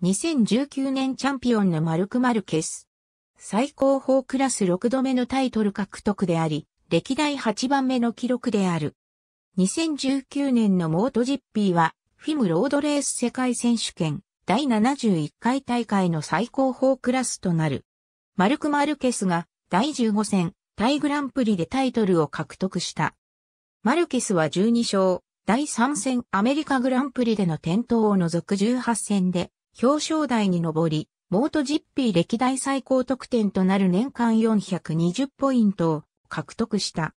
2019年チャンピオンのマルク・マルケス。最高峰クラス6度目のタイトル獲得であり、歴代8番目の記録である。2019年のモートジッピーは、フィムロードレース世界選手権第71回大会の最高峰クラスとなる。マルク・マルケスが第15戦タイグランプリでタイトルを獲得した。マルケスは12勝、第3戦アメリカグランプリでの転倒を除く18戦で表彰台に上り、モートジッピー歴代最高得点となる年間420ポイントを獲得した。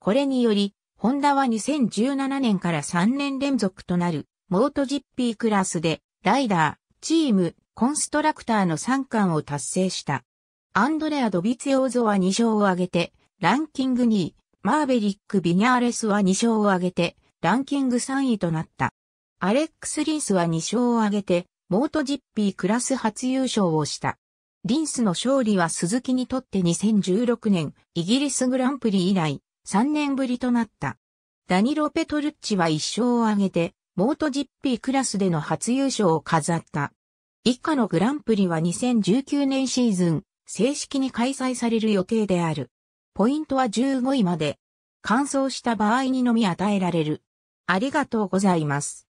これにより、ホンダは2017年から3年連続となる、モートジッピークラスで、ライダー、チーム、コンストラクターの3冠を達成した。アンドレア・ドビツヨーゾは2勝を挙げて、ランキング2位、マーベリック・ビニャーレスは2勝を挙げて、ランキング3位となった。アレックス・リースは2勝を挙げて、モートジッピークラス初優勝をした。リンスの勝利は鈴木にとって2016年イギリスグランプリ以来3年ぶりとなった。ダニロ・ペトルッチは1勝を挙げてモートジッピークラスでの初優勝を飾った。以下のグランプリは2019年シーズン正式に開催される予定である。ポイントは15位まで。完走した場合にのみ与えられる。ありがとうございます。